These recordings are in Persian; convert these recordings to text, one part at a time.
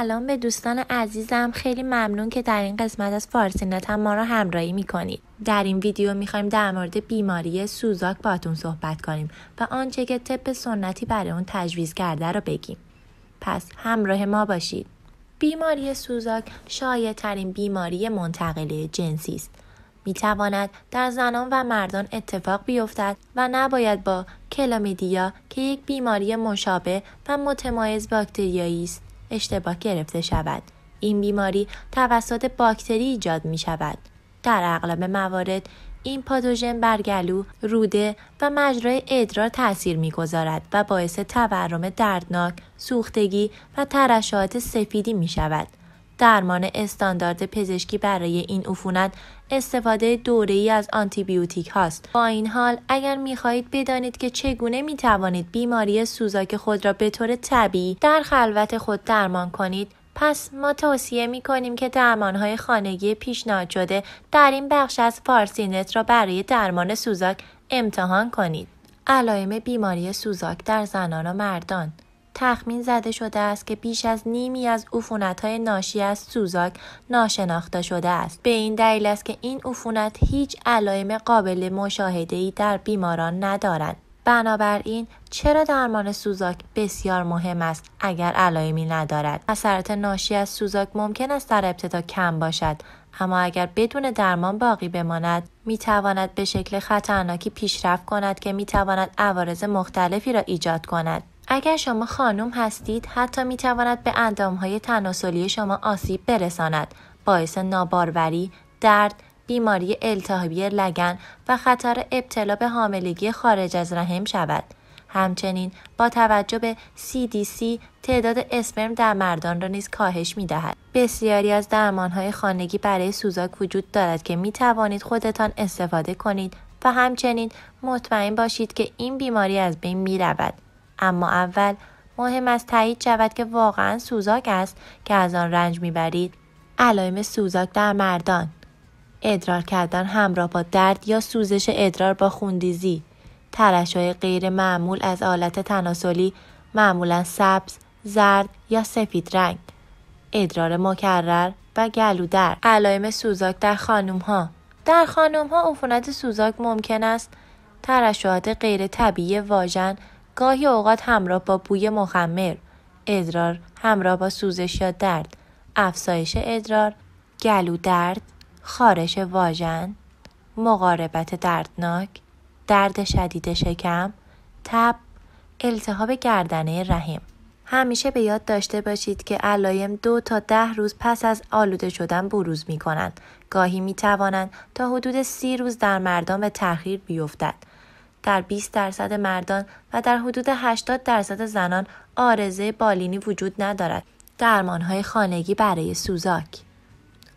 سلام به دوستان عزیزم خیلی ممنون که در این قسمت از فارسینت هم ما را همراهی میکنید در این ویدیو میخوایم در مورد بیماری سوزاک باتون صحبت کنیم و آنچه که طب سنتی برای اون تجویز کرده را بگیم پس همراه ما باشید بیماری سوزاک شایع ترین بیماری منتقله جنسی است می تواند در زنان و مردان اتفاق بیفتد و نباید با کلامیدیا که یک بیماری مشابه و متمایز باکتریایی است اشتباه گرفته شود این بیماری توسط باکتری ایجاد می شود در اغلب موارد این پاتوژن بر گلو، روده و مجرای ادرار تاثیر میگذارد و باعث تورم دردناک، سوختگی و ترشحات سفیدی می شود. درمان استاندارد پزشکی برای این عفونت استفاده ای از آنتی بیوتیک هاست. با این حال اگر خواهید بدانید که چگونه می توانید بیماری سوزاک خود را به طور طبیعی در خلوت خود درمان کنید پس ما توصیه می کنیم که درمانهای خانگی پیشنهاد شده در این بخش از فارسینت را برای درمان سوزاک امتحان کنید. علائم بیماری سوزاک در زنان و مردان تخمین زده شده است که بیش از نیمی از های ناشی از سوزاک ناشناخته شده است. به این دلیل است که این عفونت هیچ علایم قابل ای در بیماران ندارند. بنابراین چرا درمان سوزاک بسیار مهم است اگر علائمی ندارد اثرات ناشی از سوزاک ممکن است در ابتدا کم باشد اما اگر بدون درمان باقی بماند می به شکل خطرناکی پیشرفت کند که می تواند عوارض مختلفی را ایجاد کند اگر شما خانم هستید حتی می تواند به های تناسلی شما آسیب برساند باعث ناباروری، درد، بیماری التهابی لگن و خطر ابتلا به حاملگی خارج از رحم شود. همچنین با توجه به CDC تعداد اسپرم در مردان را نیز کاهش می دهد. بسیاری از درمان های خانگی برای سوزاک وجود دارد که می توانید خودتان استفاده کنید و همچنین مطمئن باشید که این بیماری از بین می رود. اما اول مهم است تایید شود که واقعا سوزاک است که از آن رنج میبرید علائم سوزاک در مردان ادرار کردن همراه با درد یا سوزش ادرار با خوندیزی ترشای غیر معمول از آلت تناسلی معمولا سبز زرد یا سفید رنگ ادرار مکرر و گلو در علائم سوزاک در خانم ها در خانم ها عفونت سوزاک ممکن است ترشحات غیر طبیعی واژن گاهی اوقات همراه با بوی مخمر، ادرار همراه با سوزش یا درد، افزایش ادرار، گلو درد، خارش واژن، مقاربت دردناک، درد شدید شکم، تب، التهاب گردنه رحم. همیشه به یاد داشته باشید که علایم دو تا ده روز پس از آلوده شدن بروز می کنند. گاهی می توانند تا حدود سی روز در مردم به تأخیر بیفتد. در 20 درصد مردان و در حدود 80 درصد زنان آرزه بالینی وجود ندارد. های خانگی برای سوزاک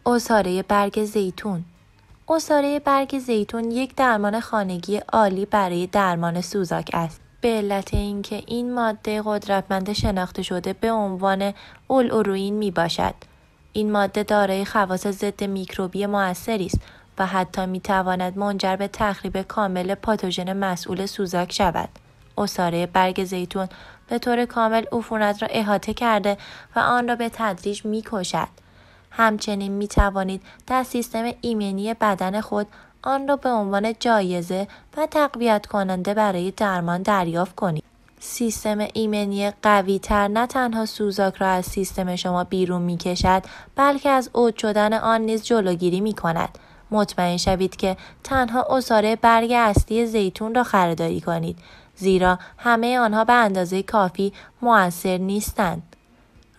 اصاره برگ زیتون اصاره برگ زیتون یک درمان خانگی عالی برای درمان سوزاک است. به علت اینکه این ماده قدرتمند شناخته شده به عنوان اولوروئین می باشد. این ماده دارای خواص ضد میکروبی موثری است و حتی می تواند منجر به تخریب کامل پاتوژن مسئول سوزاک شود. اصاره برگ زیتون به طور کامل عفونت را احاطه کرده و آن را به تدریج می کشد. همچنین می توانید در سیستم ایمنی بدن خود آن را به عنوان جایزه و تقویت کننده برای درمان دریافت کنید. سیستم ایمنی قوی تر نه تنها سوزاک را از سیستم شما بیرون می کشد بلکه از اوج شدن آن نیز جلوگیری می کند. مطمئن شوید که تنها اصاره برگ اصلی زیتون را خریداری کنید زیرا همه آنها به اندازه کافی موثر نیستند.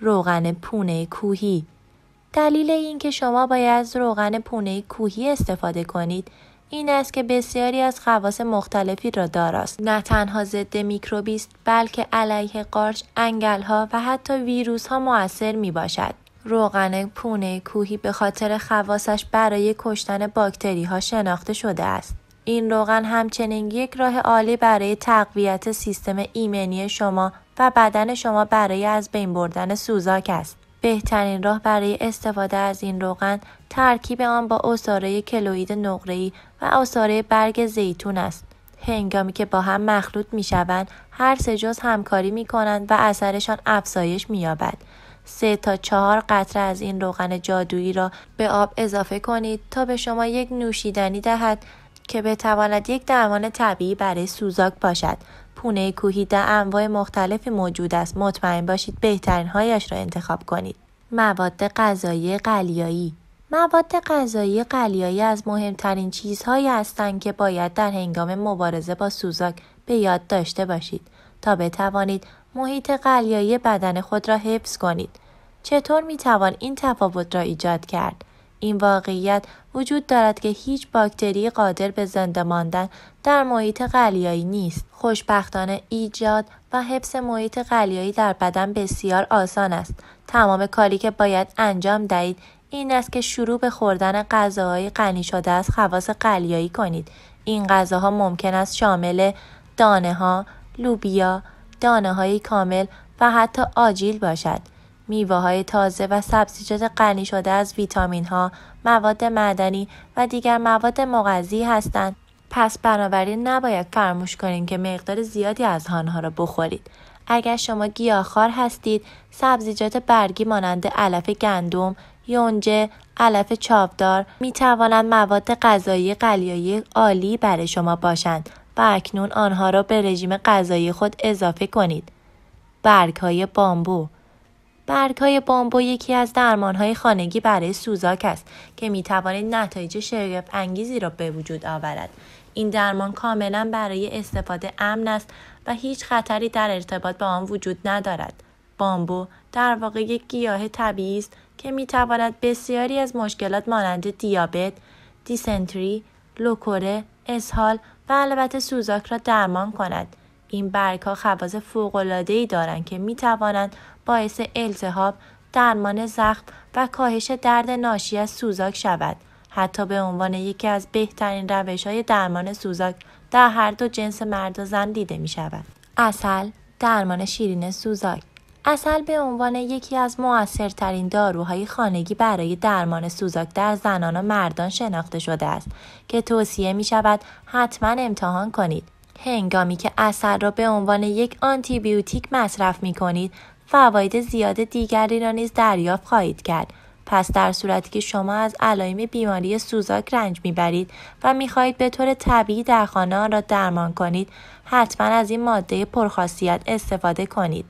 روغن پونه کوهی دلیل اینکه شما باید از روغن پونه کوهی استفاده کنید این است که بسیاری از خواص مختلفی را داراست نه تنها ضد میکروبی است بلکه علیه قارچ انگلها و حتی ویروس ها موثر می باشد روغن پونه کوهی به خاطر خواصش برای کشتن باکتری ها شناخته شده است. این روغن همچنین یک راه عالی برای تقویت سیستم ایمنی شما و بدن شما برای از بین بردن سوزاک است. بهترین راه برای استفاده از این روغن ترکیب آن با اصاره کلوید نقره‌ای و اصاره برگ زیتون است. هنگامی که با هم مخلوط می شوند، هر سه جز همکاری می کنند و اثرشان افزایش می یابد. سه تا چهار قطره از این روغن جادویی را به آب اضافه کنید تا به شما یک نوشیدنی دهد که بتواند یک درمان طبیعی برای سوزاک باشد پونه کوهی در انواع مختلف موجود است مطمئن باشید بهترین هایش را انتخاب کنید مواد غذایی قلیایی مواد غذایی قلیایی از مهمترین چیزهایی هستند که باید در هنگام مبارزه با سوزاک به یاد داشته باشید تا بتوانید محیط قلیایی بدن خود را حفظ کنید. چطور می توان این تفاوت را ایجاد کرد؟ این واقعیت وجود دارد که هیچ باکتری قادر به زنده ماندن در محیط قلیایی نیست. خوشبختانه ایجاد و حفظ محیط قلیایی در بدن بسیار آسان است. تمام کاری که باید انجام دهید این است که شروع به خوردن غذاهای غنی شده از خواص قلیایی کنید. این غذاها ممکن است شامل دانه ها، لوبیا، دانه های کامل و حتی آجیل باشد. میوه های تازه و سبزیجات غنی شده از ویتامین ها، مواد معدنی و دیگر مواد مغذی هستند. پس بنابراین نباید فراموش کنید که مقدار زیادی از آنها را بخورید. اگر شما گیاهخوار هستید، سبزیجات برگی مانند علف گندم، یونجه، علف چاودار می توانند مواد غذایی قلیایی عالی برای شما باشند و اکنون آنها را به رژیم غذایی خود اضافه کنید. برگ های بامبو برگ های بامبو یکی از درمان های خانگی برای سوزاک است که می توانید نتایج شگفت انگیزی را به وجود آورد. این درمان کاملا برای استفاده امن است و هیچ خطری در ارتباط با آن وجود ندارد. بامبو در واقع یک گیاه طبیعی است که می تواند بسیاری از مشکلات مانند دیابت، دیسنتری، لوکوره اسهال و البته سوزاک را درمان کند این برگ ها خواص ای دارند که می توانند باعث التهاب، درمان زخم و کاهش درد ناشی از سوزاک شود. حتی به عنوان یکی از بهترین روش های درمان سوزاک در هر دو جنس مرد و زن دیده می شود. اصل درمان شیرین سوزاک اصل به عنوان یکی از موثرترین داروهای خانگی برای درمان سوزاک در زنان و مردان شناخته شده است که توصیه می شود حتما امتحان کنید. هنگامی که اصل را به عنوان یک آنتی بیوتیک مصرف می کنید فواید زیاد دیگری را نیز دریافت خواهید کرد. پس در صورتی که شما از علائم بیماری سوزاک رنج میبرید و میخواهید به طور طبیعی در خانه آن را درمان کنید حتما از این ماده پرخاصیت استفاده کنید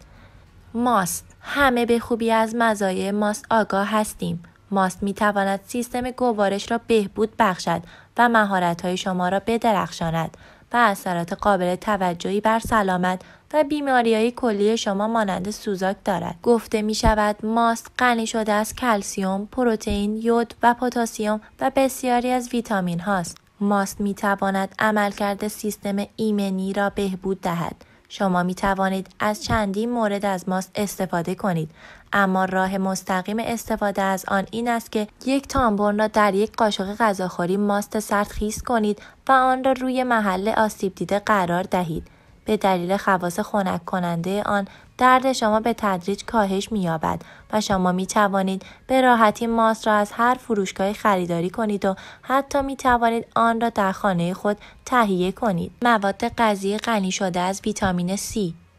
ماست همه به خوبی از مزایای ماست آگاه هستیم ماست می تواند سیستم گوارش را بهبود بخشد و مهارت های شما را بدرخشاند و اثرات قابل توجهی بر سلامت و بیماری های کلی شما مانند سوزاک دارد. گفته می شود ماست غنی شده از کلسیوم، پروتئین، یود و پتاسیم و بسیاری از ویتامین هاست. ماست می تواند عملکرد سیستم ایمنی را بهبود دهد. شما می توانید از چندین مورد از ماست استفاده کنید اما راه مستقیم استفاده از آن این است که یک تامبون را در یک قاشق غذاخوری ماست سرد خیس کنید و آن را روی محل آسیب دیده قرار دهید به دلیل خواص خنک کننده آن درد شما به تدریج کاهش می‌یابد و شما می توانید به راحتی ماست را از هر فروشگاه خریداری کنید و حتی می توانید آن را در خانه خود تهیه کنید. مواد غذایی غنی شده از ویتامین C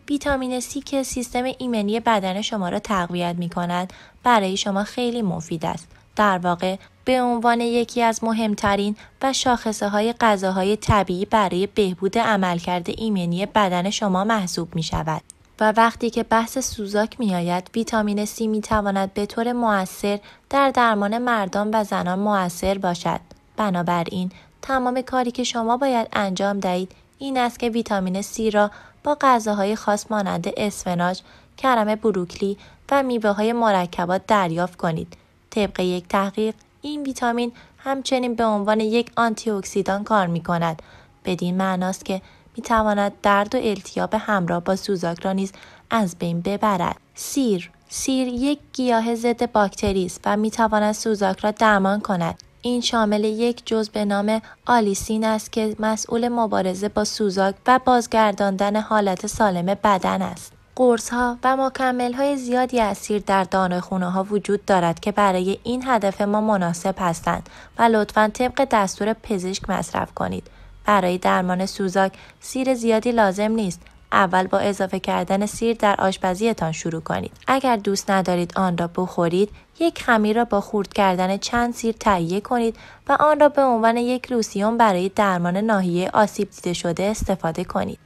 ویتامین C که سیستم ایمنی بدن شما را تقویت می کند برای شما خیلی مفید است. در واقع به عنوان یکی از مهمترین و شاخصه های غذاهای طبیعی برای بهبود عملکرد ایمنی بدن شما محسوب می شود. و وقتی که بحث سوزاک می آید ویتامین C می تواند به طور موثر در درمان مردان و زنان موثر باشد. بنابراین تمام کاری که شما باید انجام دهید این است که ویتامین C را با غذاهای خاص مانند اسفناج، کرم بروکلی و میوه های مرکبات دریافت کنید. طبق یک تحقیق این ویتامین همچنین به عنوان یک آنتی اکسیدان کار می کند. بدین معناست که می تواند درد و التیاب همراه با سوزاک را نیز از بین ببرد. سیر سیر یک گیاه ضد باکتری است و می تواند سوزاک را درمان کند. این شامل یک جز به نام آلیسین است که مسئول مبارزه با سوزاک و بازگرداندن حالت سالم بدن است. قرص ها و مکمل های زیادی از سیر در دانه خونه ها وجود دارد که برای این هدف ما مناسب هستند و لطفا طبق دستور پزشک مصرف کنید. برای درمان سوزاک سیر زیادی لازم نیست اول با اضافه کردن سیر در آشپزیتان شروع کنید. اگر دوست ندارید آن را بخورید، یک خمیر را با خورد کردن چند سیر تهیه کنید و آن را به عنوان یک لوسیون برای درمان ناحیه آسیب دیده شده استفاده کنید.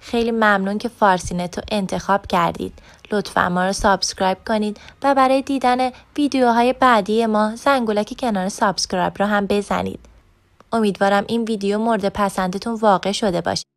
خیلی ممنون که فارسینتو انتخاب کردید. لطفا ما را سابسکرایب کنید و برای دیدن ویدیوهای بعدی ما زنگولک کنار سابسکرایب را هم بزنید. امیدوارم این ویدیو مورد پسندتون واقع شده باشه